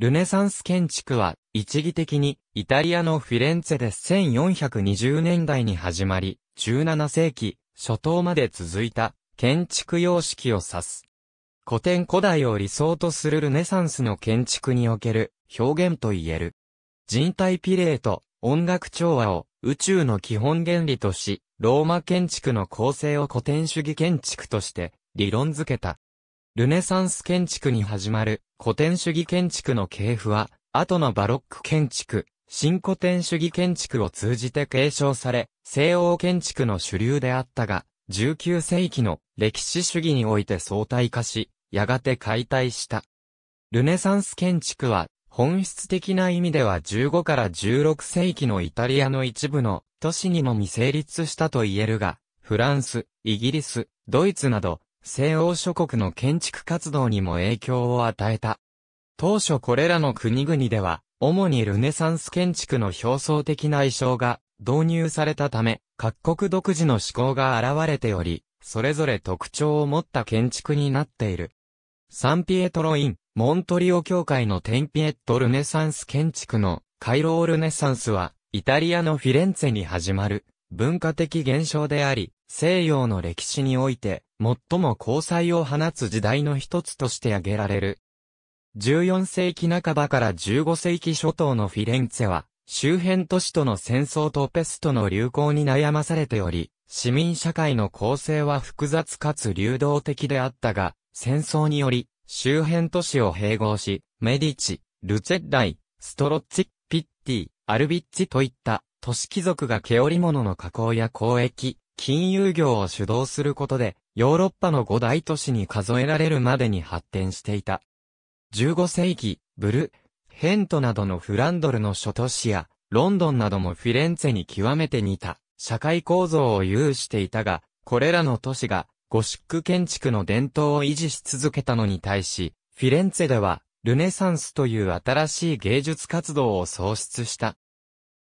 ルネサンス建築は、一義的に、イタリアのフィレンツェで1420年代に始まり、17世紀、初頭まで続いた、建築様式を指す。古典古代を理想とするルネサンスの建築における、表現と言える。人体ピレート、音楽調和を、宇宙の基本原理とし、ローマ建築の構成を古典主義建築として、理論づけた。ルネサンス建築に始まる古典主義建築の系譜は、後のバロック建築、新古典主義建築を通じて継承され、西欧建築の主流であったが、19世紀の歴史主義において相対化し、やがて解体した。ルネサンス建築は、本質的な意味では15から16世紀のイタリアの一部の都市にも未成立したと言えるが、フランス、イギリス、ドイツなど、西欧諸国の建築活動にも影響を与えた。当初これらの国々では、主にルネサンス建築の表層的な意匠が導入されたため、各国独自の思考が現れており、それぞれ特徴を持った建築になっている。サンピエトロイン、モントリオ教会のテンピエットルネサンス建築のカイロールネサンスは、イタリアのフィレンツェに始まる文化的現象であり、西洋の歴史において最も光彩を放つ時代の一つとして挙げられる。14世紀半ばから15世紀初頭のフィレンツェは、周辺都市との戦争とペストの流行に悩まされており、市民社会の構成は複雑かつ流動的であったが、戦争により、周辺都市を併合し、メディチ、ルチェッライ、ストロッチ、ピッティ、アルビッチといった都市貴族が毛織物の加工や交易、金融業を主導することで、ヨーロッパの五大都市に数えられるまでに発展していた。15世紀、ブル、ヘントなどのフランドルの諸都市や、ロンドンなどもフィレンツェに極めて似た、社会構造を有していたが、これらの都市が、ゴシック建築の伝統を維持し続けたのに対し、フィレンツェでは、ルネサンスという新しい芸術活動を創出した。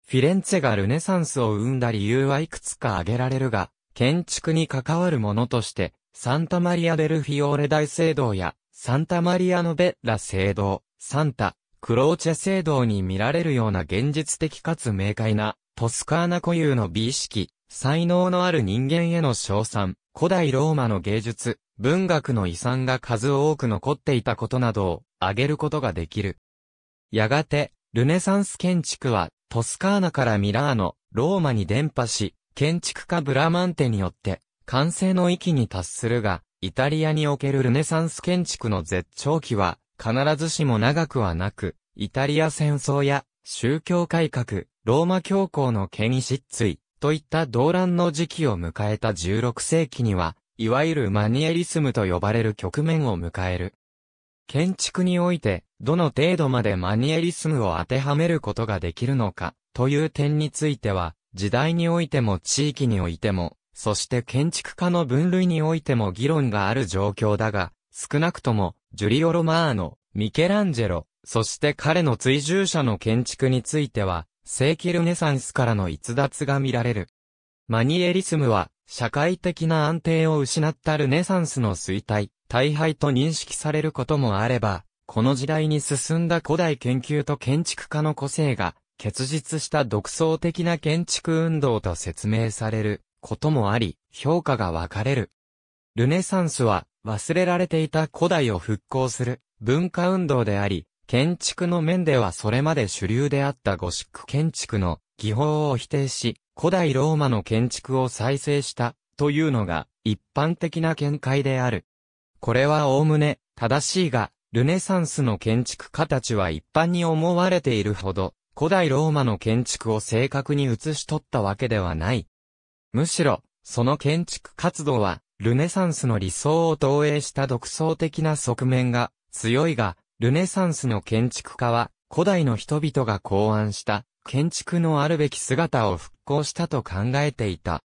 フィレンツェがルネサンスを生んだ理由はいくつか挙げられるが、建築に関わるものとして、サンタマリアデルフィオーレ大聖堂や、サンタマリアノベッラ聖堂、サンタ、クローチェ聖堂に見られるような現実的かつ明快な、トスカーナ固有の美意識、才能のある人間への称賛、古代ローマの芸術、文学の遺産が数多く残っていたことなどを挙げることができる。やがて、ルネサンス建築は、トスカーナからミラーノ、ローマに伝播し、建築家ブラマンテによって完成の域に達するが、イタリアにおけるルネサンス建築の絶頂期は必ずしも長くはなく、イタリア戦争や宗教改革、ローマ教皇の権威失墜といった動乱の時期を迎えた16世紀には、いわゆるマニエリスムと呼ばれる局面を迎える。建築において、どの程度までマニエリスムを当てはめることができるのか、という点については、時代においても地域においても、そして建築家の分類においても議論がある状況だが、少なくとも、ジュリオ・ロマーノ、ミケランジェロ、そして彼の追従者の建築については、世紀ルネサンスからの逸脱が見られる。マニエリスムは、社会的な安定を失ったルネサンスの衰退、大敗と認識されることもあれば、この時代に進んだ古代研究と建築家の個性が結実した独創的な建築運動と説明されることもあり、評価が分かれる。ルネサンスは忘れられていた古代を復興する文化運動であり、建築の面ではそれまで主流であったゴシック建築の技法を否定し、古代ローマの建築を再生したというのが一般的な見解である。これはおおむね正しいが、ルネサンスの建築家たちは一般に思われているほど古代ローマの建築を正確に写し取ったわけではない。むしろ、その建築活動は、ルネサンスの理想を投影した独創的な側面が強いが、ルネサンスの建築家は、古代の人々が考案した建築のあるべき姿を復興したと考えていた。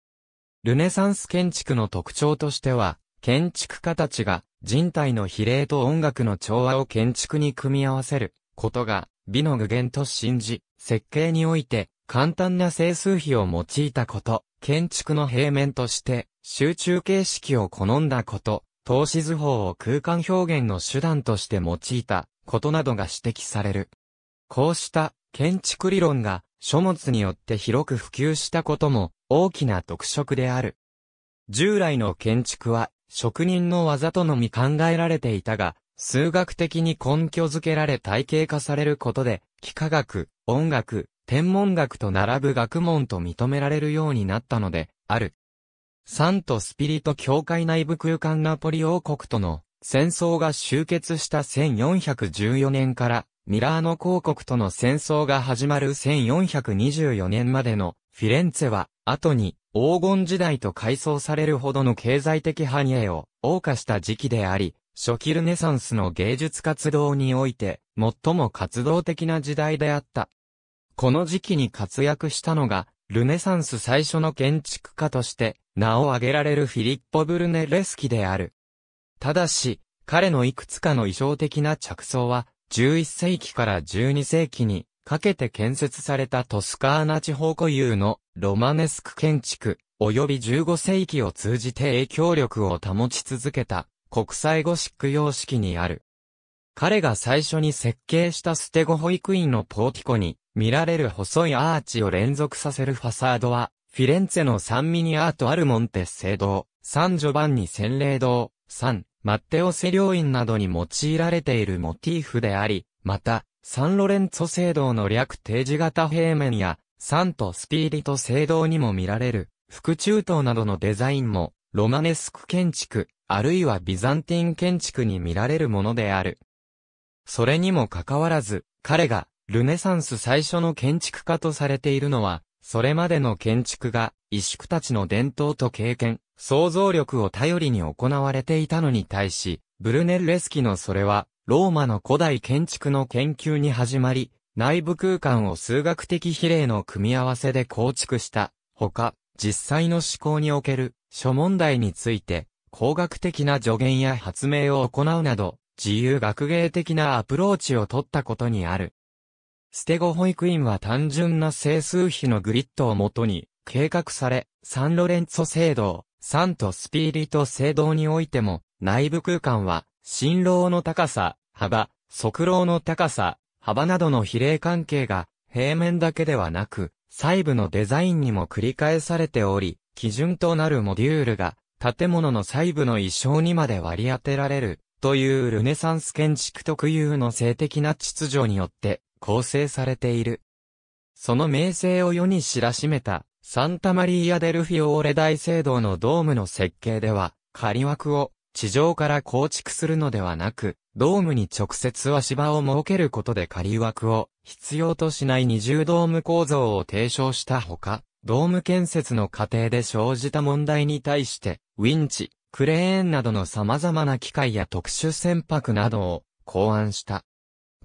ルネサンス建築の特徴としては、建築家たちが人体の比例と音楽の調和を建築に組み合わせることが美の具現と信じ、設計において、簡単な整数比を用いたこと、建築の平面として、集中形式を好んだこと、投資図法を空間表現の手段として用いたことなどが指摘される。こうした建築理論が書物によって広く普及したことも大きな特色である。従来の建築は職人の技とのみ考えられていたが、数学的に根拠づけられ体系化されることで、幾何学、音楽、天文学と並ぶ学問と認められるようになったので、ある。サントスピリト教会内部空間ナポリ王国との戦争が終結した1414年からミラーノ公国との戦争が始まる1424年までのフィレンツェは後に黄金時代と改装されるほどの経済的繁栄を謳歌した時期であり、初期ルネサンスの芸術活動において、最も活動的な時代であった。この時期に活躍したのが、ルネサンス最初の建築家として、名を挙げられるフィリッポ・ブルネレスキである。ただし、彼のいくつかの衣装的な着想は、11世紀から12世紀にかけて建設されたトスカーナ地方固有のロマネスク建築、及び15世紀を通じて影響力を保ち続けた国際ゴシック様式にある。彼が最初に設計したステゴ保育院のポーティコに見られる細いアーチを連続させるファサードは、フィレンツェのサンミニアートアルモンテ聖堂、サンジョバンニ洗礼堂、サン、マッテオセ領院などに用いられているモチーフであり、また、サンロレンツォ聖堂の略定時型平面や、サントスピーリト聖堂にも見られる、副中東などのデザインも、ロマネスク建築、あるいはビザンティン建築に見られるものである。それにもかかわらず、彼がルネサンス最初の建築家とされているのは、それまでの建築が、萎縮たちの伝統と経験、想像力を頼りに行われていたのに対し、ブルネルレスキのそれは、ローマの古代建築の研究に始まり、内部空間を数学的比例の組み合わせで構築した、ほか、実際の思考における諸問題について、工学的な助言や発明を行うなど、自由学芸的なアプローチを取ったことにある。ステゴ保育院は単純な整数比のグリッドをもとに、計画され、サンロレンツォ制度、サントスピーリト制度においても、内部空間は、振動の高さ、幅、速浪の高さ、幅などの比例関係が、平面だけではなく、細部のデザインにも繰り返されており、基準となるモデュールが、建物の細部の意匠にまで割り当てられる、というルネサンス建築特有の性的な秩序によって構成されている。その名声を世に知らしめた、サンタマリーア・デルフィオーレ大聖堂のドームの設計では、仮枠を地上から構築するのではなく、ドームに直接足場を設けることで仮枠を必要としない二重ドーム構造を提唱したほか、ドーム建設の過程で生じた問題に対して、ウィンチ、クレーンなどの様々な機械や特殊船舶などを考案した。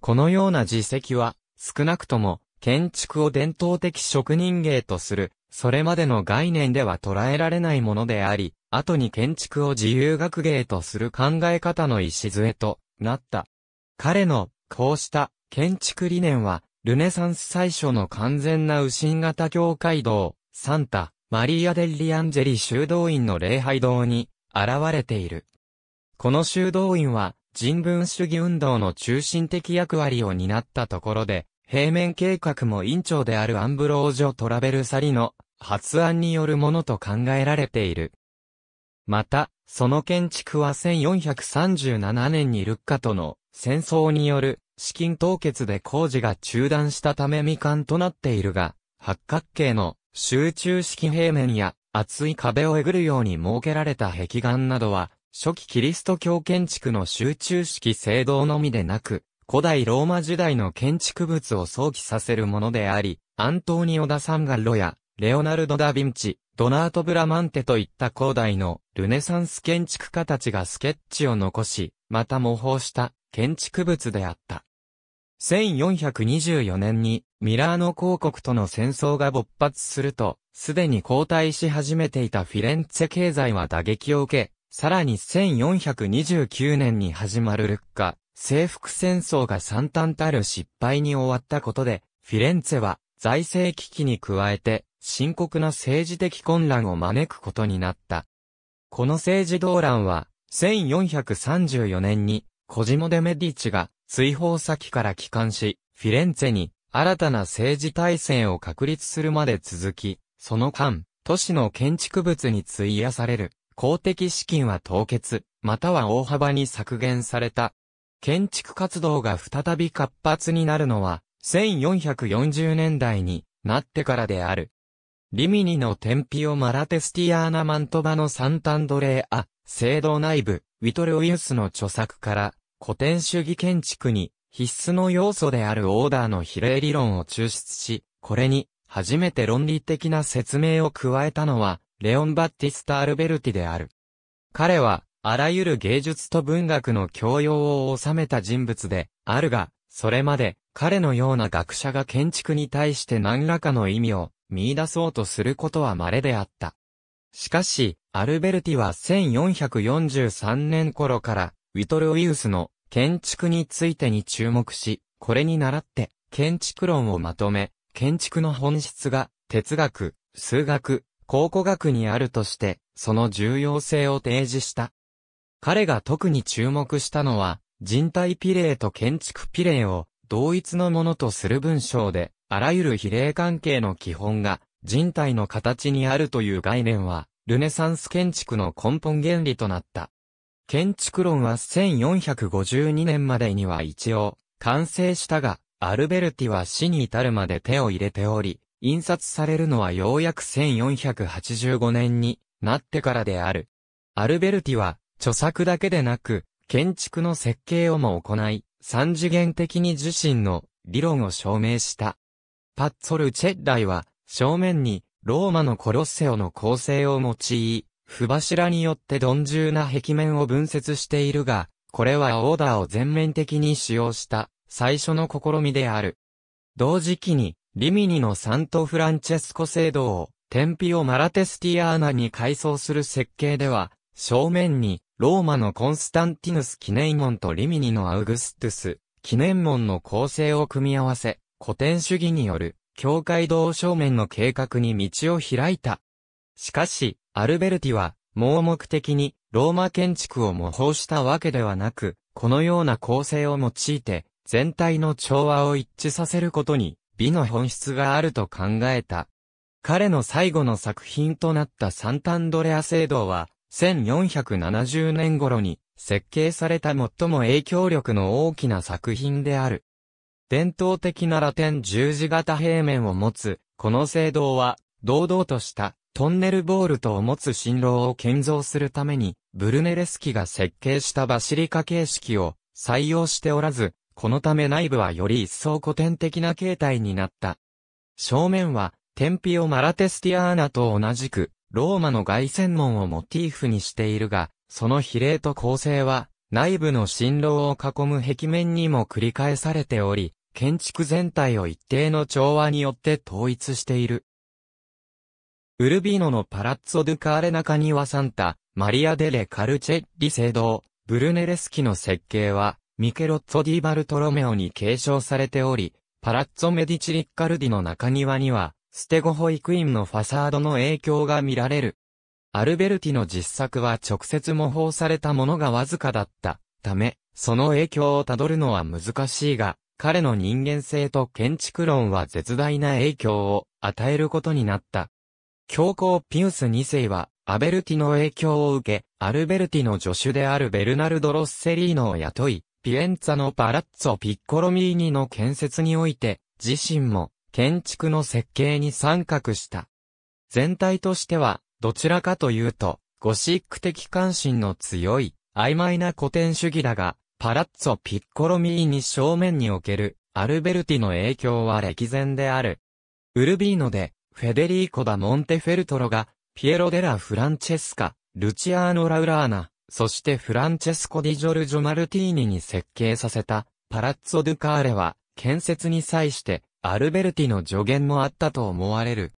このような実績は、少なくとも、建築を伝統的職人芸とする、それまでの概念では捉えられないものであり、後に建築を自由学芸とする考え方の礎となった。彼のこうした建築理念は、ルネサンス最初の完全な右心型教会堂、サンタ、マリア・デリアンジェリ修道院の礼拝堂に現れている。この修道院は人文主義運動の中心的役割を担ったところで、平面計画も院長であるアンブロージョ・トラベルサリの発案によるものと考えられている。また、その建築は1437年にルッカとの戦争による資金凍結で工事が中断したため未完となっているが、八角形の集中式平面や厚い壁をえぐるように設けられた壁岩などは、初期キリスト教建築の集中式聖堂のみでなく、古代ローマ時代の建築物を想起させるものであり、アントーニオ・ダ・サンガロやレオナルド・ダ・ヴィンチ、ドナート・ブラマンテといった広大のルネサンス建築家たちがスケッチを残し、また模倣した建築物であった。1424年にミラーノ公国との戦争が勃発すると、すでに後退し始めていたフィレンツェ経済は打撃を受け、さらに1429年に始まるルッカ、征服戦争が惨憺たる失敗に終わったことで、フィレンツェは財政危機に加えて深刻な政治的混乱を招くことになった。この政治動乱は1434年にコジモ・デ・メディチが追放先から帰還し、フィレンツェに新たな政治体制を確立するまで続き、その間、都市の建築物に費やされる公的資金は凍結、または大幅に削減された。建築活動が再び活発になるのは、1440年代になってからである。リミニの天ピオ・マラテスティアーナ・マントバのサンタンドレーア、聖堂内部、ウィトル・ウィウスの著作から、古典主義建築に必須の要素であるオーダーの比例理論を抽出し、これに初めて論理的な説明を加えたのは、レオン・バッティスタ・アルベルティである。彼は、あらゆる芸術と文学の教養を収めた人物であるが、それまで、彼のような学者が建築に対して何らかの意味を見出そうとすることは稀であった。しかし、アルベルティは1443年頃から、ウィトル・ウィウスの建築についてに注目し、これに倣って建築論をまとめ、建築の本質が哲学、数学、考古学にあるとして、その重要性を提示した。彼が特に注目したのは、人体ピレーと建築ピレーを同一のものとする文章で、あらゆる比例関係の基本が人体の形にあるという概念は、ルネサンス建築の根本原理となった。建築論は1452年までには一応、完成したが、アルベルティは死に至るまで手を入れており、印刷されるのはようやく1485年になってからである。アルベルティは、著作だけでなく、建築の設計をも行い、三次元的に自身の理論を証明した。パッツォルチェッライは、正面に、ローマのコロッセオの構成を用い、不柱によって鈍重な壁面を分節しているが、これはオーダーを全面的に使用した最初の試みである。同時期に、リミニのサントフランチェスコ聖堂を、天日をマラテスティアーナに改装する設計では、正面にローマのコンスタンティヌス記念門とリミニのアウグストゥス記念門の構成を組み合わせ、古典主義による教会道正面の計画に道を開いた。しかし、アルベルティは盲目的にローマ建築を模倣したわけではなく、このような構成を用いて、全体の調和を一致させることに美の本質があると考えた。彼の最後の作品となったサンタンドレア聖堂は、1470年頃に設計された最も影響力の大きな作品である。伝統的なラテン十字型平面を持つ、この聖堂は、堂々としたトンネルボールトを持つ新郎を建造するために、ブルネレスキが設計したバシリカ形式を採用しておらず、このため内部はより一層古典的な形態になった。正面は、テンピオ・マラテスティアーナと同じく、ローマの凱旋門をモチーフにしているが、その比例と構成は、内部の振動を囲む壁面にも繰り返されており、建築全体を一定の調和によって統一している。ウルビーノのパラッツォ・ドゥ・カーレナカニワ・サンタ、マリア・デレ・カルチェッリ聖堂、ブルネレスキの設計は、ミケロッツォ・ディ・バルトロメオに継承されており、パラッツォ・メディチ・リッカルディの中庭には、ステゴ保育ンのファサードの影響が見られる。アルベルティの実作は直接模倣されたものがわずかだったため、その影響をたどるのは難しいが、彼の人間性と建築論は絶大な影響を与えることになった。教皇ピウス2世は、アベルティの影響を受け、アルベルティの助手であるベルナルド・ロッセリーノを雇い、ピエンツァのパラッツォ・ピッコロミーニの建設において、自身も建築の設計に参画した。全体としては、どちらかというと、ゴシック的関心の強い、曖昧な古典主義だが、パラッツォ・ピッコロミーニ正面における、アルベルティの影響は歴然である。ウルビーノで、フェデリーコ・ダ・モンテ・フェルトロが、ピエロ・デラ・フランチェスカ、ルチアーノ・ラウラーナ、そしてフランチェスコ・ディジョルジョ・マルティーニに設計させた、パラッツォ・ドゥ・カーレは、建設に際して、アルベルティの助言もあったと思われる。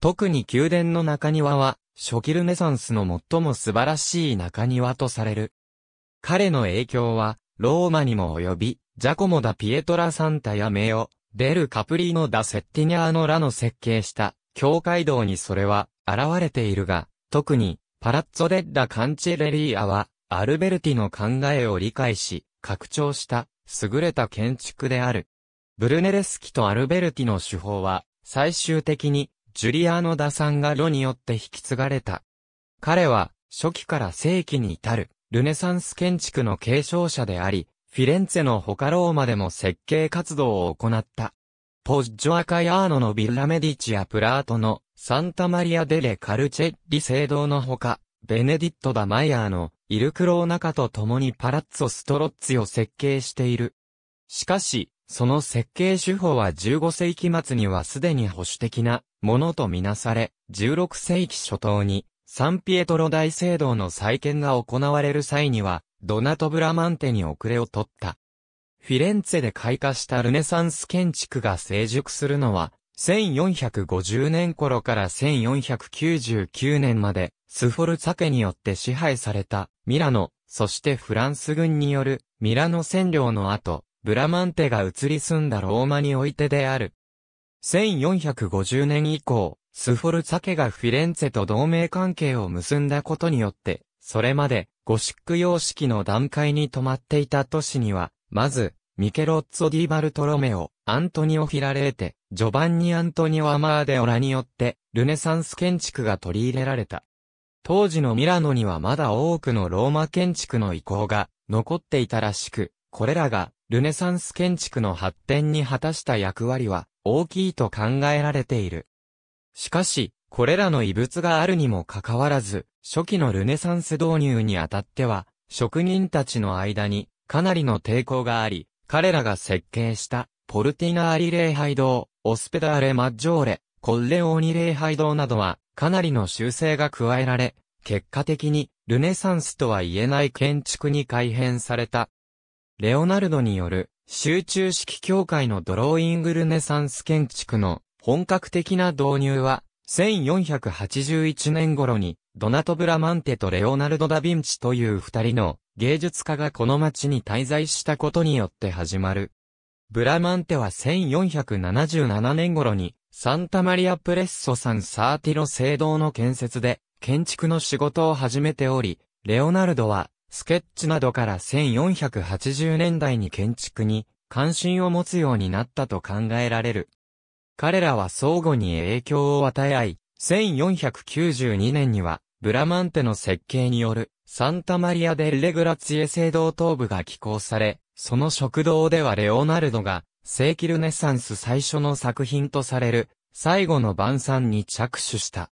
特に宮殿の中庭は、初期ルネサンスの最も素晴らしい中庭とされる。彼の影響は、ローマにも及び、ジャコモダ・ピエトラ・サンタやメオ、デル・カプリーノ・ダ・セッティニャーノらの設計した、教会堂にそれは、現れているが、特に、パラッツォ・デッダ・カンチェレリーアは、アルベルティの考えを理解し、拡張した、優れた建築である。ブルネレスキとアルベルティの手法は、最終的に、ジュリアーノ・ダ・サンガロによって引き継がれた。彼は、初期から世紀に至る、ルネサンス建築の継承者であり、フィレンツェの他ローマでも設計活動を行った。ポッジョアカヤーノのビルラメディチやプラートのサンタマリアデレカルチェッリ聖堂のほか、ベネディット・ダ・マイヤーのイルクローナカと共にパラッツォ・ストロッツィを設計している。しかし、その設計手法は15世紀末にはすでに保守的なものとみなされ、16世紀初頭にサンピエトロ大聖堂の再建が行われる際には、ドナト・ブラマンテに遅れを取った。フィレンツェで開花したルネサンス建築が成熟するのは、1450年頃から1499年まで、スフォルツァ家によって支配されたミラノ、そしてフランス軍によるミラノ占領の後、ブラマンテが移り住んだローマにおいてである。1450年以降、スフォルツァ家がフィレンツェと同盟関係を結んだことによって、それまでゴシック様式の段階に止まっていた都市には、まず、ミケロッツォ・ディ・バルトロメオ、アントニオ・フィラレーテ、ジョバンニ・アントニオ・アマーデオラによって、ルネサンス建築が取り入れられた。当時のミラノにはまだ多くのローマ建築の遺構が残っていたらしく、これらがルネサンス建築の発展に果たした役割は大きいと考えられている。しかし、これらの遺物があるにもかかわらず、初期のルネサンス導入にあたっては、職人たちの間にかなりの抵抗があり、彼らが設計したポルティナーリ礼拝堂、オスペダーレ・マッジョーレ、コッレオーニ礼拝堂などはかなりの修正が加えられ、結果的にルネサンスとは言えない建築に改変された。レオナルドによる集中式教会のドローイングルネサンス建築の本格的な導入は、1481年頃に、ドナト・ブラマンテとレオナルド・ダ・ヴィンチという二人の芸術家がこの町に滞在したことによって始まる。ブラマンテは1477年頃に、サンタマリア・プレッソ・サン・サーティロ聖堂の建設で、建築の仕事を始めており、レオナルドは、スケッチなどから1480年代に建築に関心を持つようになったと考えられる。彼らは相互に影響を与え合い、1492年にはブラマンテの設計によるサンタマリア・デ・レグラツィエ聖堂頭部が寄稿され、その食堂ではレオナルドがイキルネサンス最初の作品とされる最後の晩餐に着手した。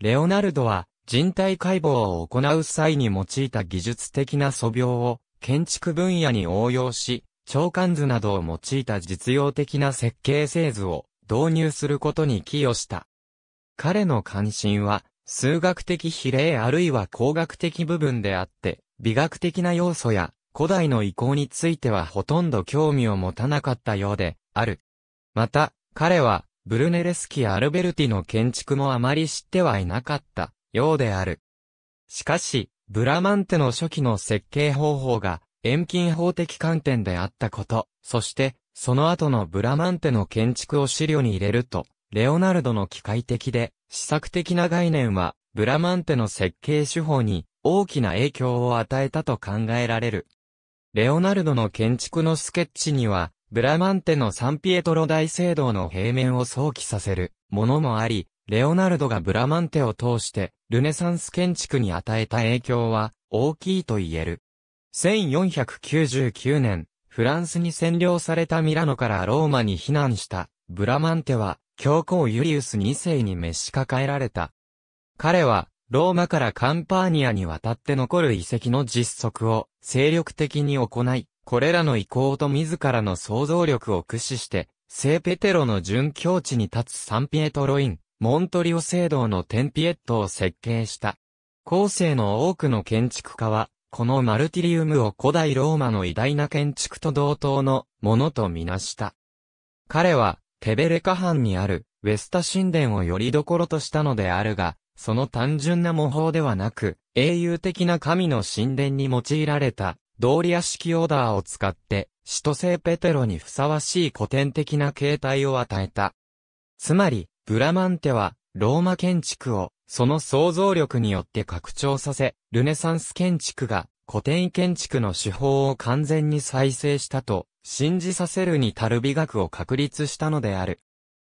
レオナルドは人体解剖を行う際に用いた技術的な素描を建築分野に応用し、長官図などを用いた実用的な設計製図を導入することに寄与した。彼の関心は、数学的比例あるいは工学的部分であって、美学的な要素や古代の遺構についてはほとんど興味を持たなかったようである。また、彼は、ブルネレスキやアルベルティの建築もあまり知ってはいなかった。ようである。しかし、ブラマンテの初期の設計方法が、遠近法的観点であったこと、そして、その後のブラマンテの建築を資料に入れると、レオナルドの機械的で、試作的な概念は、ブラマンテの設計手法に大きな影響を与えたと考えられる。レオナルドの建築のスケッチには、ブラマンテのサンピエトロ大聖堂の平面を想起させるものもあり、レオナルドがブラマンテを通して、ルネサンス建築に与えた影響は、大きいと言える。1499年、フランスに占領されたミラノからローマに避難した、ブラマンテは、教皇ユリウス2世に召し抱えられた。彼は、ローマからカンパーニアに渡って残る遺跡の実測を精力的に行い、これらの意向と自らの想像力を駆使して、聖ペテロの殉教地に立つサンピエトロイン、モントリオ聖堂のテンピエットを設計した。後世の多くの建築家は、このマルティリウムを古代ローマの偉大な建築と同等のものとみなした。彼は、テベレカ藩にあるウェスタ神殿をよりどころとしたのであるが、その単純な模倣ではなく、英雄的な神の神殿に用いられた、道理屋式オーダーを使って、使徒聖ペテロにふさわしい古典的な形態を与えた。つまり、ブラマンテは、ローマ建築を、その想像力によって拡張させ、ルネサンス建築が、古典建築の手法を完全に再生したと、信じさせるに足る美学を確立したのである。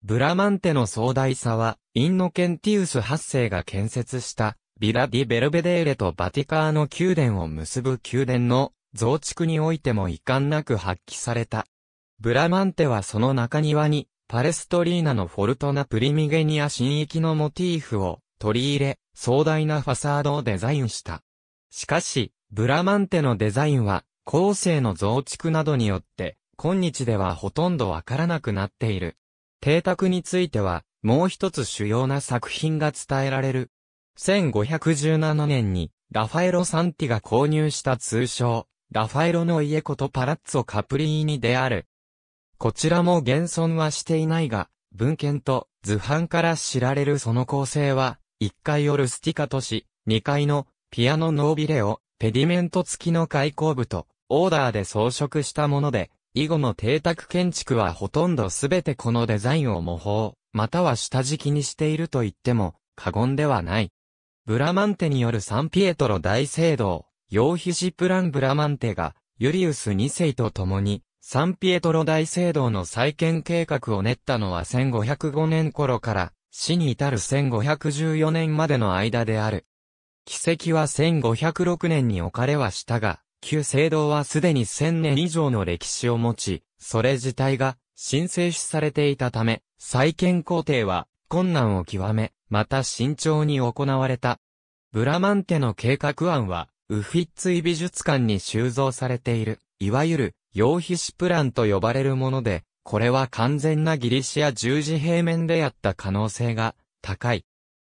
ブラマンテの壮大さは、インノケンティウス8世が建設した、ビラ・ディ・ベルベデーレとバティカーの宮殿を結ぶ宮殿の増築においても遺憾なく発揮された。ブラマンテはその中庭に、パレストリーナのフォルトナ・プリミゲニア新域のモティーフを取り入れ、壮大なファサードをデザインした。しかし、ブラマンテのデザインは、後世の増築などによって、今日ではほとんどわからなくなっている。邸宅については、もう一つ主要な作品が伝えられる。1517年に、ラファエロ・サンティが購入した通称、ラファエロの家ことパラッツォ・カプリーニである、こちらも現存はしていないが、文献と図版から知られるその構成は、1階をルスティカとし、2階のピアノノービレをペディメント付きの開口部とオーダーで装飾したもので、以後の邸宅建築はほとんどすべてこのデザインを模倣、または下敷きにしていると言っても過言ではない。ブラマンテによるサンピエトロ大聖堂、ヨーヒシプラン・ブラマンテが、ユリウス2世と共に、サンピエトロ大聖堂の再建計画を練ったのは1505年頃から死に至る1514年までの間である。奇跡は1506年に置かれはしたが、旧聖堂はすでに1000年以上の歴史を持ち、それ自体が神聖視されていたため、再建工程は困難を極め、また慎重に行われた。ブラマンテの計画案は、ウフィッツイ美術館に収蔵されている、いわゆる羊皮紙プランと呼ばれるもので、これは完全なギリシア十字平面であった可能性が高い。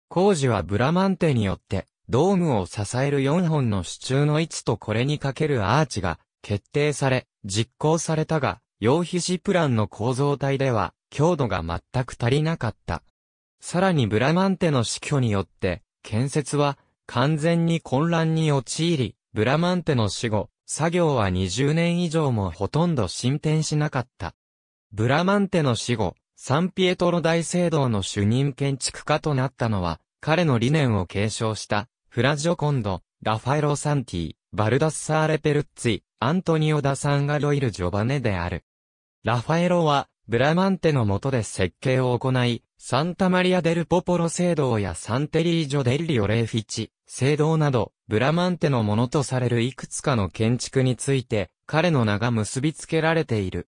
工事はブラマンテによって、ドームを支える4本の支柱の位置とこれにかけるアーチが決定され、実行されたが、羊皮紙プランの構造体では、強度が全く足りなかった。さらにブラマンテの死去によって、建設は完全に混乱に陥り、ブラマンテの死後、作業は20年以上もほとんど進展しなかった。ブラマンテの死後、サンピエトロ大聖堂の主任建築家となったのは、彼の理念を継承した、フラジョコンド、ラファエロ・サンティ、バルダッサーレ・ペルッツィ、アントニオ・ダ・サンガロイル・ジョバネである。ラファエロは、ブラマンテの下で設計を行い、サンタマリア・デル・ポポロ聖堂やサンテリージョ・デッリオ・レーフィチ、聖堂など、ブラマンテのものとされるいくつかの建築について、彼の名が結びつけられている。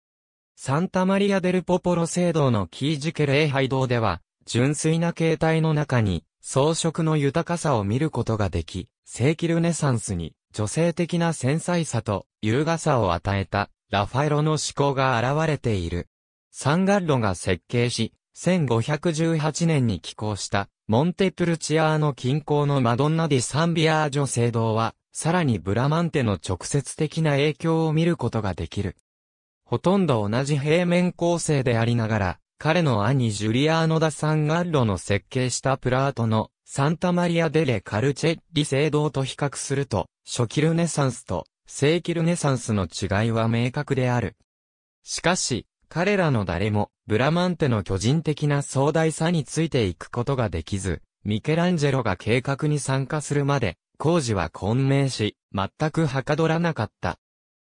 サンタマリア・デル・ポポロ聖堂のキージケ礼拝堂では、純粋な形態の中に、装飾の豊かさを見ることができ、正キルネサンスに女性的な繊細さと優雅さを与えたラファエロの思考が現れている。サンガッロが設計し、1518年に寄港した、モンテプルチアーノ近郊のマドンナ・ディ・サンビアージョ聖堂は、さらにブラマンテの直接的な影響を見ることができる。ほとんど同じ平面構成でありながら、彼の兄ジュリアーノ・ダ・サンガッロの設計したプラートのサンタマリア・デ・レ・カルチェッリ聖堂と比較すると、初期ルネサンスと正期ルネサンスの違いは明確である。しかし、彼らの誰も、ブラマンテの巨人的な壮大さについていくことができず、ミケランジェロが計画に参加するまで、工事は混迷し、全くはかどらなかった。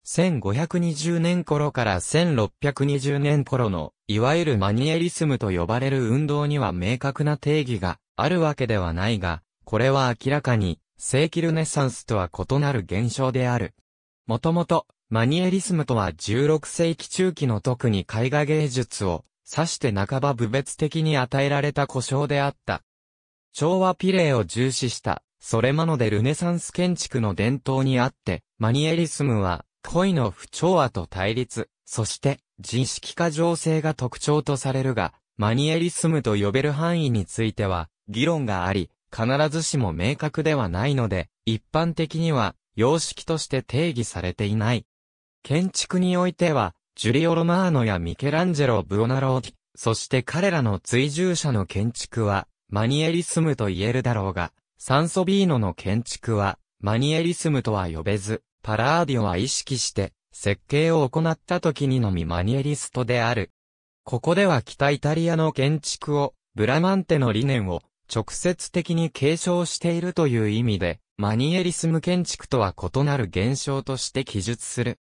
1520年頃から1620年頃の、いわゆるマニエリスムと呼ばれる運動には明確な定義があるわけではないが、これは明らかに、正規ルネサンスとは異なる現象である。もともと、マニエリスムとは16世紀中期の特に絵画芸術を指して半ば部別的に与えられた故障であった。調和ピレーを重視した、それまのでルネサンス建築の伝統にあって、マニエリスムは、恋の不調和と対立、そして、人識化情勢が特徴とされるが、マニエリスムと呼べる範囲については、議論があり、必ずしも明確ではないので、一般的には、様式として定義されていない。建築においては、ジュリオ・ロマーノやミケランジェロ・ブオナローティ、そして彼らの追従者の建築は、マニエリスムと言えるだろうが、サンソビーノの建築は、マニエリスムとは呼べず、パラーディオは意識して、設計を行った時にのみマニエリストである。ここでは北イタリアの建築を、ブラマンテの理念を、直接的に継承しているという意味で、マニエリスム建築とは異なる現象として記述する。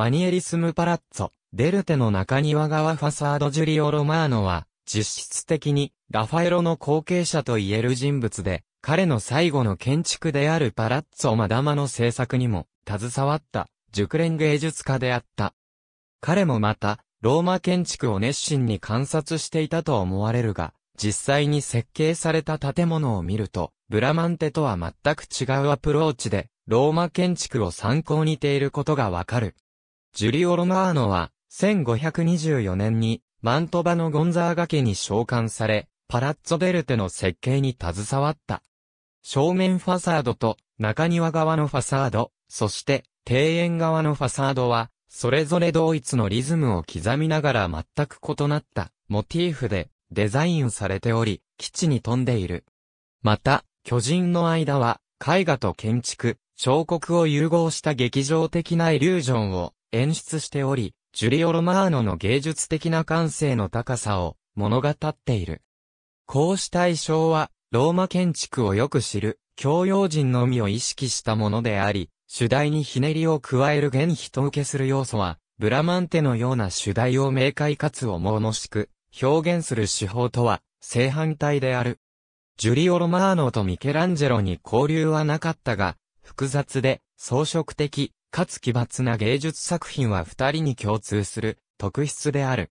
マニエリスムパラッツォ、デルテの中庭側ファサードジュリオ・ロマーノは、実質的にラファエロの後継者と言える人物で、彼の最後の建築であるパラッツォ・マダマの制作にも携わった熟練芸術家であった。彼もまた、ローマ建築を熱心に観察していたと思われるが、実際に設計された建物を見ると、ブラマンテとは全く違うアプローチで、ローマ建築を参考にていることがわかる。ジュリオ・ロマーノは、1524年に、マントバのゴンザーガ家に召喚され、パラッツォ・デルテの設計に携わった。正面ファサードと中庭側のファサード、そして庭園側のファサードは、それぞれ同一のリズムを刻みながら全く異なったモチーフでデザインされており、基地に富んでいる。また、巨人の間は、絵画と建築、彫刻を融合した劇場的なイリュージョンを演出しており、ジュリオ・ロマーノの芸術的な感性の高さを物語っている。こうした意匠は、ローマ建築をよく知る、教養人のみを意識したものであり、主題にひねりを加える現人受けする要素は、ブラマンテのような主題を明快かつ重々しく表現する手法とは正反対である。ジュリオ・ロマーノとミケランジェロに交流はなかったが、複雑で装飾的、かつ奇抜な芸術作品は二人に共通する特質である。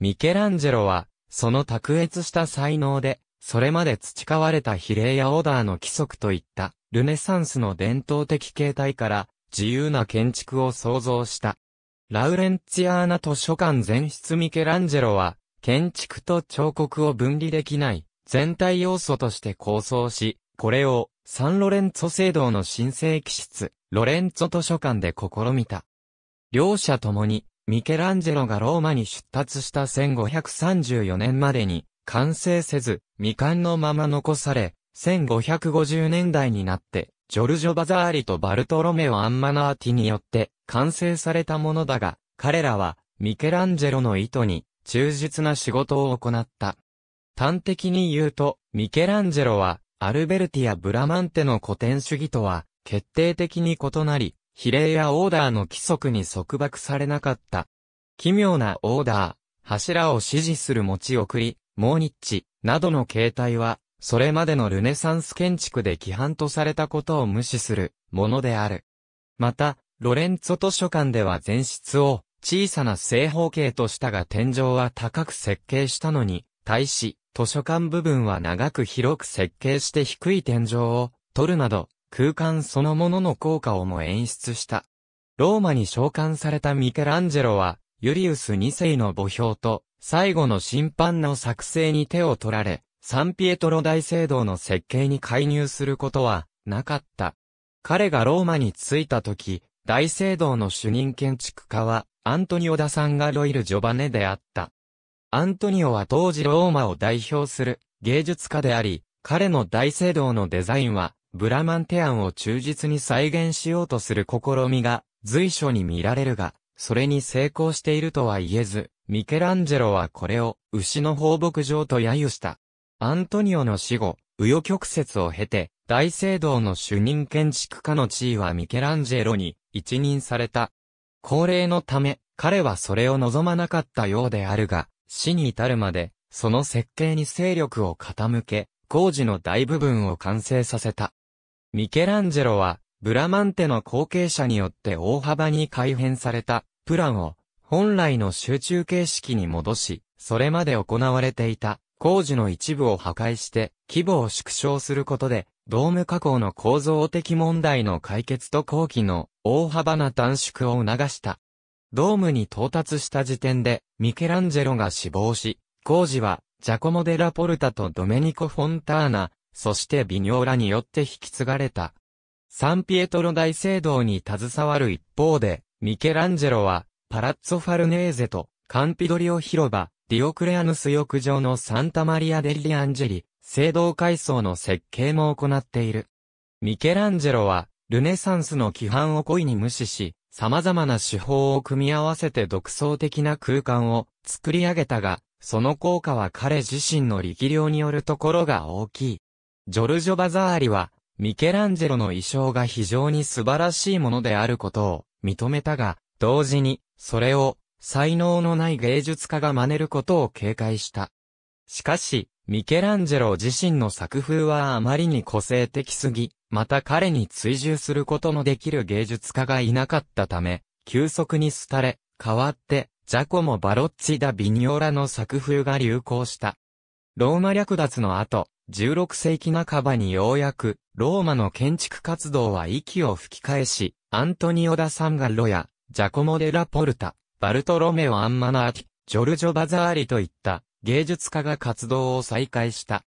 ミケランジェロは、その卓越した才能で、それまで培われた比例やオーダーの規則といった、ルネサンスの伝統的形態から、自由な建築を創造した。ラウレンツィアーナ図書館全室ミケランジェロは、建築と彫刻を分離できない、全体要素として構想し、これを、サンロレンツォ聖堂の新生騎室、ロレンツォ図書館で試みた。両者ともに、ミケランジェロがローマに出立した1534年までに、完成せず、未完のまま残され、1550年代になって、ジョルジョ・バザーリとバルトロメオ・アンマナーティによって完成されたものだが、彼らはミケランジェロの意図に忠実な仕事を行った。端的に言うと、ミケランジェロはアルベルティア・ブラマンテの古典主義とは決定的に異なり、比例やオーダーの規則に束縛されなかった。奇妙なオーダー、柱を支持する持ち送り、モーニッチ、などの形態は、それまでのルネサンス建築で規範とされたことを無視する、ものである。また、ロレンツォ図書館では全室を、小さな正方形としたが天井は高く設計したのに、対し、図書館部分は長く広く設計して低い天井を、取るなど、空間そのものの効果をも演出した。ローマに召喚されたミケランジェロは、ユリウス2世の墓標と、最後の審判の作成に手を取られ、サンピエトロ大聖堂の設計に介入することは、なかった。彼がローマに着いた時、大聖堂の主任建築家は、アントニオ・ダ・サンガロイル・ジョバネであった。アントニオは当時ローマを代表する芸術家であり、彼の大聖堂のデザインはブラマンテアンを忠実に再現しようとする試みが随所に見られるが、それに成功しているとは言えず、ミケランジェロはこれを牛の放牧場と揶揄した。アントニオの死後、紆余曲折を経て、大聖堂の主任建築家の地位はミケランジェロに一任された。高齢のため、彼はそれを望まなかったようであるが、死に至るまで、その設計に勢力を傾け、工事の大部分を完成させた。ミケランジェロは、ブラマンテの後継者によって大幅に改変された、プランを、本来の集中形式に戻し、それまで行われていた、工事の一部を破壊して、規模を縮小することで、ドーム加工の構造的問題の解決と後期の大幅な短縮を促した。ドームに到達した時点で、ミケランジェロが死亡し、工事は、ジャコモ・デ・ラ・ポルタとドメニコ・フォンターナ、そして微妙らによって引き継がれた。サンピエトロ大聖堂に携わる一方で、ミケランジェロは、パラッツォファルネーゼと、カンピドリオ広場、ディオクレアヌス浴場のサンタマリア・デリアンジェリ、聖堂改装の設計も行っている。ミケランジェロは、ルネサンスの規範を故意に無視し、様々な手法を組み合わせて独創的な空間を作り上げたが、その効果は彼自身の力量によるところが大きい。ジョルジョ・バザーリは、ミケランジェロの衣装が非常に素晴らしいものであることを認めたが、同時に、それを、才能のない芸術家が真似ることを警戒した。しかし、ミケランジェロ自身の作風はあまりに個性的すぎ、また彼に追従することのできる芸術家がいなかったため、急速に廃れ、代わって、ジャコモ・バロッチ・ダ・ビニオラの作風が流行した。ローマ略奪の後、16世紀半ばにようやく、ローマの建築活動は息を吹き返し、アントニオ・ダ・サンガロや、ジャコモ・デ・ラ・ポルタ、バルトロメオ・アンマナーキ、ジョルジョ・バザーリといった芸術家が活動を再開した。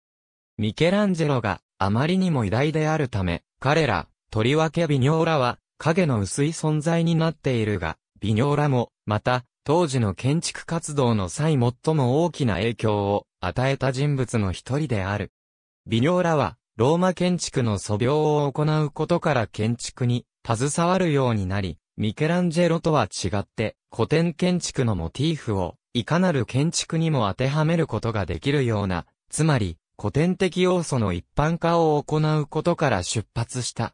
ミケランジェロがあまりにも偉大であるため、彼ら、とりわけビニョーラは影の薄い存在になっているが、ビニョーラも、また、当時の建築活動の際最も大きな影響を与えた人物の一人である。微妙らは、ローマ建築の素描を行うことから建築に携わるようになり、ミケランジェロとは違って古典建築のモティーフをいかなる建築にも当てはめることができるような、つまり古典的要素の一般化を行うことから出発した。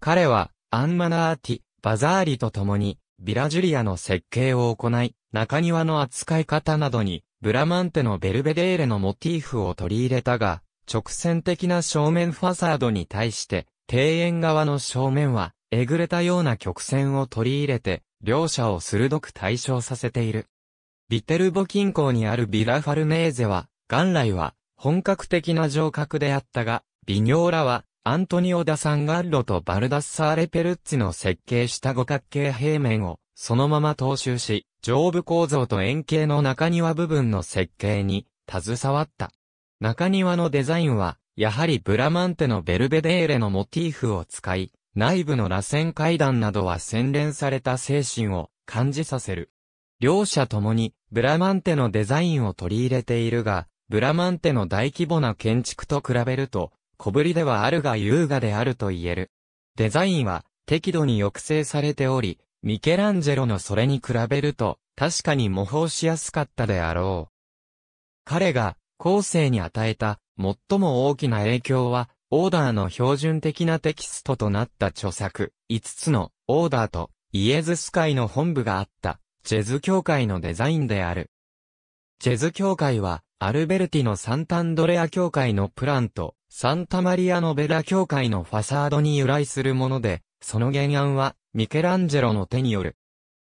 彼はアンマナーティ、バザーリと共にビラジュリアの設計を行い、中庭の扱い方などにブラマンテのベルベデーレのモティーフを取り入れたが、直線的な正面ファサードに対して、庭園側の正面は、えぐれたような曲線を取り入れて、両者を鋭く対照させている。ビテルボ近郊にあるビラファルネーゼは、元来は、本格的な城郭であったが、ビニョーラは、アントニオ・ダ・サンガッロとバルダッサーレ・ペルッツの設計した五角形平面を、そのまま踏襲し、上部構造と円形の中庭部分の設計に、携わった。中庭のデザインは、やはりブラマンテのベルベデーレのモチーフを使い、内部の螺旋階段などは洗練された精神を感じさせる。両者ともに、ブラマンテのデザインを取り入れているが、ブラマンテの大規模な建築と比べると、小ぶりではあるが優雅であると言える。デザインは、適度に抑制されており、ミケランジェロのそれに比べると、確かに模倣しやすかったであろう。彼が、後世に与えた最も大きな影響は、オーダーの標準的なテキストとなった著作、5つのオーダーとイエズス会の本部があった、ジェズ教会のデザインである。ジェズ教会は、アルベルティのサンタンドレア教会のプランと、サンタマリアのベラ教会のファサードに由来するもので、その原案は、ミケランジェロの手による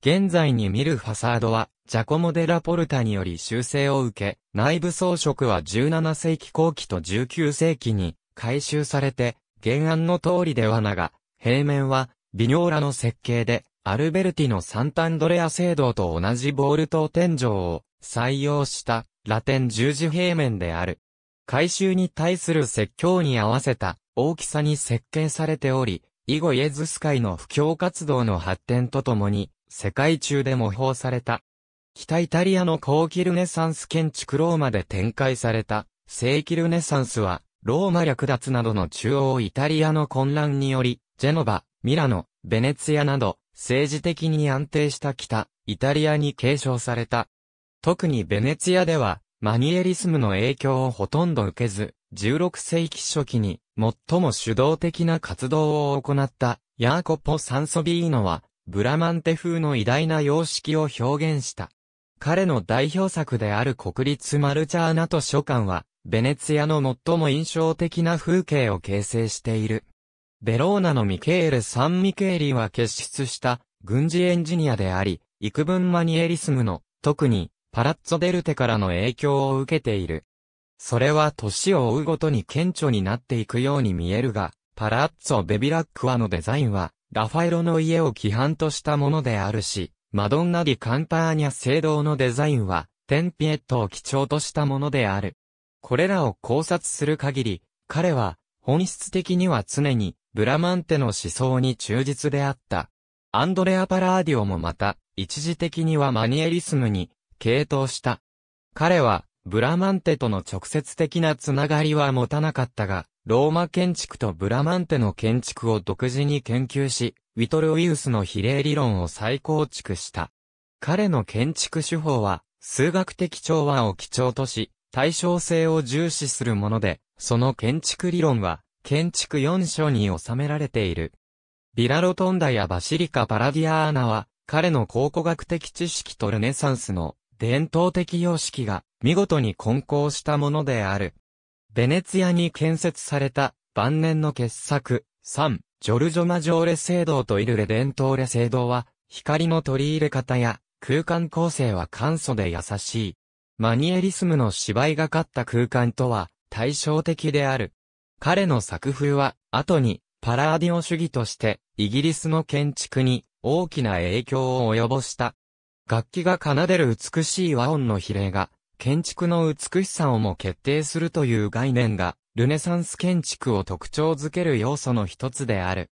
現在に見るファサードは、ジャコモ・デ・ラ・ポルタにより修正を受け、内部装飾は17世紀後期と19世紀に改修されて、原案の通りではなが、平面は、ビニョーラの設計で、アルベルティのサンタンドレア聖堂と同じボールト天井を採用したラテン十字平面である。改修に対する説教に合わせた大きさに設計されており、イゴ・イエズス会の布教活動の発展とともに、世界中で模倣された。北イタリアの高期ルネサンス建築ローマで展開された、正規ルネサンスは、ローマ略奪などの中央イタリアの混乱により、ジェノバ、ミラノ、ベネツィアなど、政治的に安定した北、イタリアに継承された。特にベネツィアでは、マニエリスムの影響をほとんど受けず、16世紀初期に最も主導的な活動を行ったヤーコポ・サンソビーノはブラマンテ風の偉大な様式を表現した。彼の代表作である国立マルチャーナと書館は、ベネツィアの最も印象的な風景を形成している。ベローナのミケール・サン・ミケーリは結出した軍事エンジニアであり、幾分マニエリスムの、特に、パラッツォ・デルテからの影響を受けている。それは年を追うごとに顕著になっていくように見えるが、パラッツォ・ベビラックアのデザインは、ラファエロの家を規範としたものであるし、マドンナ・ディ・カンパーニャ聖堂のデザインは、テンピエットを基調としたものである。これらを考察する限り、彼は、本質的には常に、ブラマンテの思想に忠実であった。アンドレア・パラーディオもまた、一時的にはマニエリスムに、傾倒した。彼は、ブラマンテとの直接的なつながりは持たなかったが、ローマ建築とブラマンテの建築を独自に研究し、ウィトルウィウスの比例理論を再構築した。彼の建築手法は、数学的調和を基調とし、対称性を重視するもので、その建築理論は、建築4章に収められている。ビラロトンダやバシリカ・パラディアーナは、彼の考古学的知識とルネサンスの伝統的様式が見事に混交したものである。ベネツィアに建設された晩年の傑作、3、ジョルジョ・マジョーレ聖堂とイルレ・デトーレ聖堂は、光の取り入れ方や空間構成は簡素で優しい。マニエリスムの芝居がかった空間とは対照的である。彼の作風は後にパラーディオ主義としてイギリスの建築に大きな影響を及ぼした。楽器が奏でる美しい和音の比例が建築の美しさをも決定するという概念が、ルネサンス建築を特徴づける要素の一つである。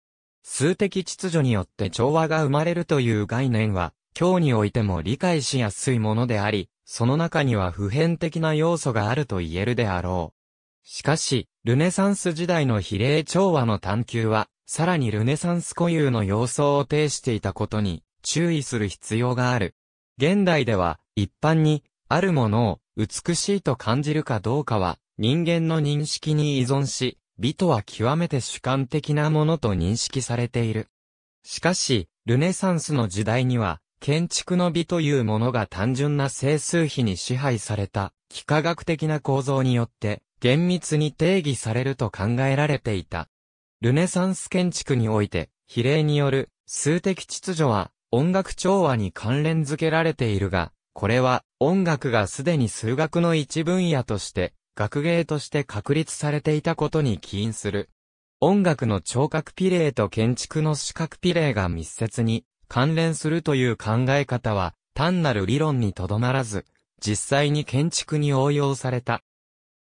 数的秩序によって調和が生まれるという概念は、今日においても理解しやすいものであり、その中には普遍的な要素があると言えるであろう。しかし、ルネサンス時代の比例調和の探求は、さらにルネサンス固有の様相を呈していたことに注意する必要がある。現代では、一般にあるものを美しいと感じるかどうかは人間の認識に依存し、美とは極めて主観的なものと認識されている。しかし、ルネサンスの時代には、建築の美というものが単純な整数比に支配された、幾何学的な構造によって、厳密に定義されると考えられていた。ルネサンス建築において、比例による数的秩序は音楽調和に関連づけられているが、これは音楽がすでに数学の一分野として学芸として確立されていたことに起因する。音楽の聴覚ピレーと建築の視覚ピレーが密接に関連するという考え方は単なる理論にとどまらず、実際に建築に応用された。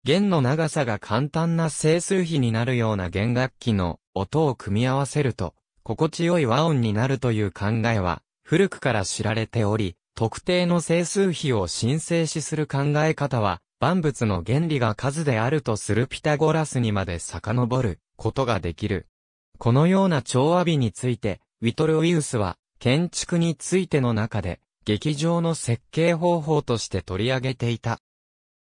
弦の長さが簡単な整数比になるような弦楽器の音を組み合わせると、心地よい和音になるという考えは、古くから知られており、特定の整数比を申請しする考え方は、万物の原理が数であるとするピタゴラスにまで遡ることができる。このような調和美について、ウィトル・ウィウスは、建築についての中で、劇場の設計方法として取り上げていた。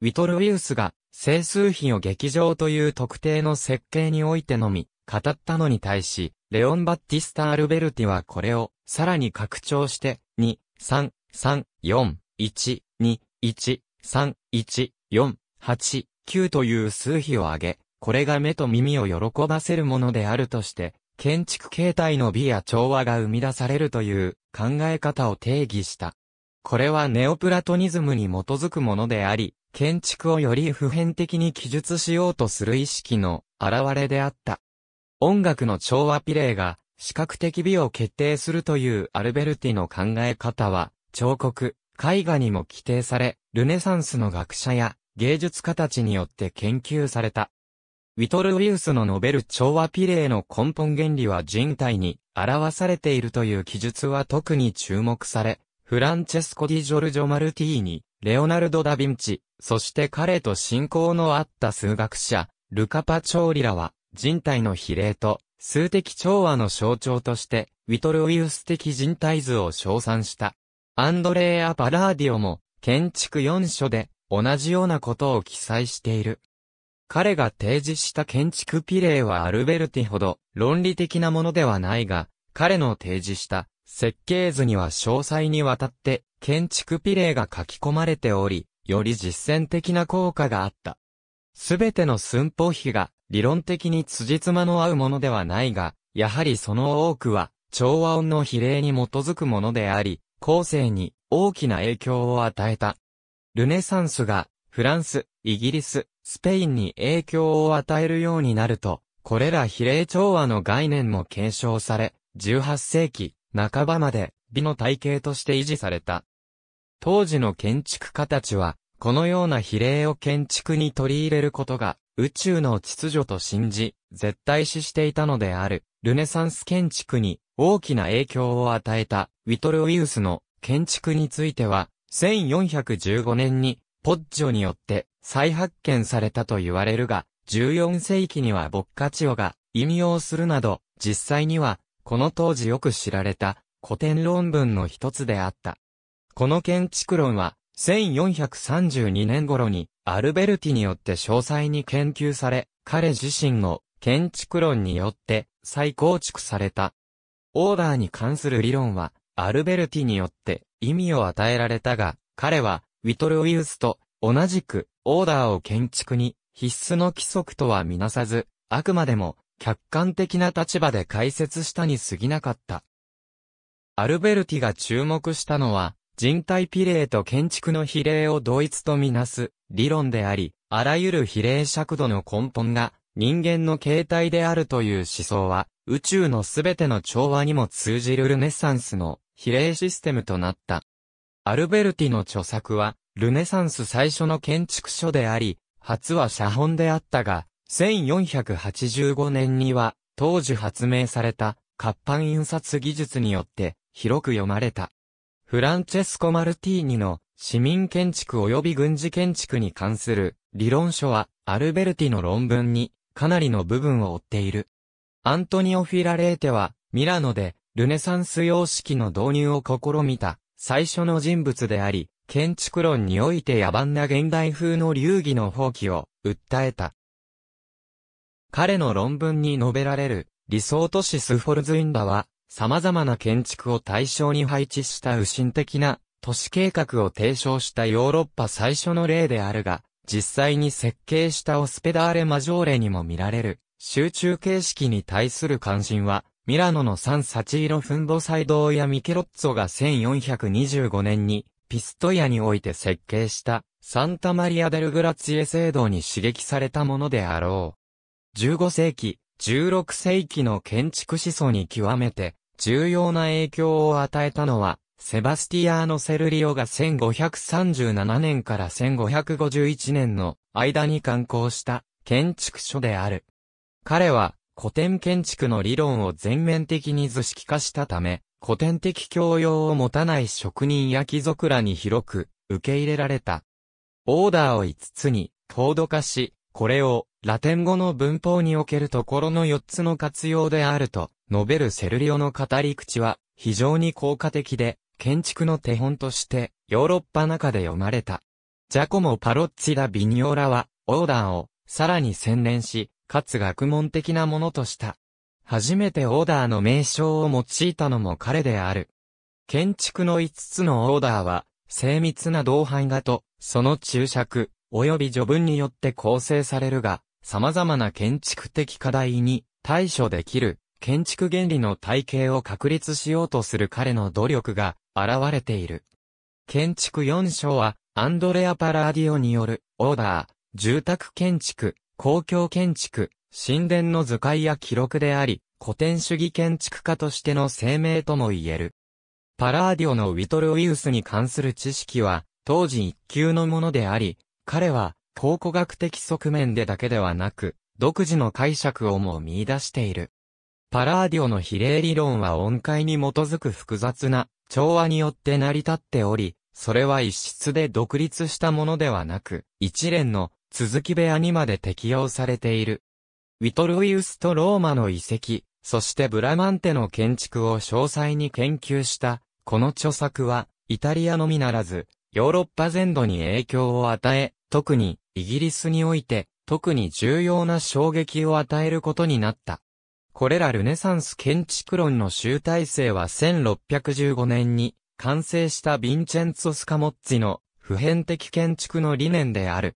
ウィトル・ウィウスが、整数比を劇場という特定の設計においてのみ、語ったのに対し、レオン・バッティスタ・アルベルティはこれを、さらに拡張して、2、3、3、4、1、2、1、3、1、4、8、9という数比を上げ、これが目と耳を喜ばせるものであるとして、建築形態の美や調和が生み出されるという考え方を定義した。これはネオプラトニズムに基づくものであり、建築をより普遍的に記述しようとする意識の現れであった。音楽の調和ピレーが視覚的美を決定するというアルベルティの考え方は、彫刻、絵画にも規定され、ルネサンスの学者や芸術家たちによって研究された。ウィトルウィウスのノベル調和ピレーの根本原理は人体に表されているという記述は特に注目され、フランチェスコ・ディ・ジョルジョ・マルティーニ、レオナルド・ダ・ヴィンチ、そして彼と親交のあった数学者、ルカ・パチョーリラは、人体の比例と、数的調和の象徴として、ウィトルウィウス的人体図を称賛した。アンドレーア・パラーディオも、建築4書で、同じようなことを記載している。彼が提示した建築ピレーはアルベルティほど論理的なものではないが、彼の提示した設計図には詳細にわたって建築ピレーが書き込まれており、より実践的な効果があった。すべての寸法比が理論的に辻褄の合うものではないが、やはりその多くは調和音の比例に基づくものであり、後世に大きな影響を与えた。ルネサンスがフランス、イギリス、スペインに影響を与えるようになると、これら比例調和の概念も継承され、18世紀半ばまで美の体系として維持された。当時の建築家たちは、このような比例を建築に取り入れることが、宇宙の秩序と信じ、絶対視していたのである、ルネサンス建築に大きな影響を与えたウィトルウィウスの建築については、1415年にポッジョによって再発見されたと言われるが、14世紀にはボッカチオが引用するなど、実際にはこの当時よく知られた古典論文の一つであった。この建築論は、1432年頃にアルベルティによって詳細に研究され、彼自身の建築論によって再構築された。オーダーに関する理論は、アルベルティによって意味を与えられたが、彼は、ウィトル・ウィウスと同じく、オーダーを建築に必須の規則とはみなさず、あくまでも客観的な立場で解説したに過ぎなかった。アルベルティが注目したのは、人体比例と建築の比例を同一とみなす理論であり、あらゆる比例尺度の根本が人間の形態であるという思想は、宇宙のすべての調和にも通じるルネサンスの比例システムとなった。アルベルティの著作は、ルネサンス最初の建築書であり、初は写本であったが、1485年には、当時発明された、活版印刷技術によって、広く読まれた。フランチェスコ・マルティーニの、市民建築及び軍事建築に関する、理論書は、アルベルティの論文に、かなりの部分を追っている。アントニオ・フィラレーテは、ミラノで、ルネサンス様式の導入を試みた、最初の人物であり、建築論において野蛮な現代風の流儀の放棄を、訴えた。彼の論文に述べられる、理想都市スフォルズインダは、様々な建築を対象に配置した右心的な都市計画を提唱したヨーロッパ最初の例であるが、実際に設計したオスペダーレ・マジョーレにも見られる、集中形式に対する関心は、ミラノのサン・サチーロ・フンボサイドやミケロッツォが1425年に、ピストヤにおいて設計した、サンタマリア・デル・グラツィエ聖堂に刺激されたものであろう。15世紀、16世紀の建築思想に極めて重要な影響を与えたのは、セバスティアーノ・セルリオが1537年から1551年の間に刊行した建築書である。彼は古典建築の理論を全面的に図式化したため、古典的教養を持たない職人や貴族らに広く受け入れられた。オーダーを5つに高度化し、これをラテン語の文法におけるところの4つの活用であると述べるセルリオの語り口は非常に効果的で建築の手本としてヨーロッパ中で読まれた。ジャコモ・パロッツィラ・ビニオラは、オーダーをさらに洗練し、かつ学問的なものとした。初めてオーダーの名称を用いたのも彼である。建築の5つのオーダーは、精密な銅版画と、その注釈、及び序文によって構成されるが、様々な建築的課題に対処できる建築原理の体系を確立しようとする彼の努力が現れている。建築4章は、アンドレア・パラーディオによる、オーダー、住宅建築、公共建築、神殿の図解や記録であり、古典主義建築家としての生命とも言える。パラーディオのウィトル・ウィウスに関する知識は、当時一級のものであり、彼は、考古学的側面でだけではなく、独自の解釈をも見出している。パラーディオの比例理論は音階に基づく複雑な調和によって成り立っており、それは一室で独立したものではなく、一連の続き部屋にまで適用されている。ウィトルウィウスとローマの遺跡、そしてブラマンテの建築を詳細に研究した、この著作は、イタリアのみならず、ヨーロッパ全土に影響を与え、特に、イギリスにおいて、特に重要な衝撃を与えることになった。これらルネサンス建築論の集大成は1615年に完成したヴィンチェンツォ・スカモッツィの普遍的建築の理念である。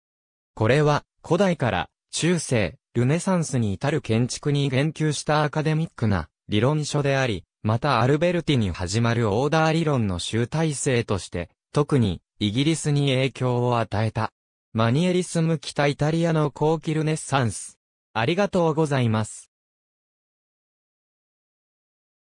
これは古代から中世、ルネサンスに至る建築に言及したアカデミックな理論書であり、またアルベルティに始まるオーダー理論の集大成として、特にイギリスに影響を与えた。マニエリスム北イタリアの後期ルネサンス。ありがとうございます。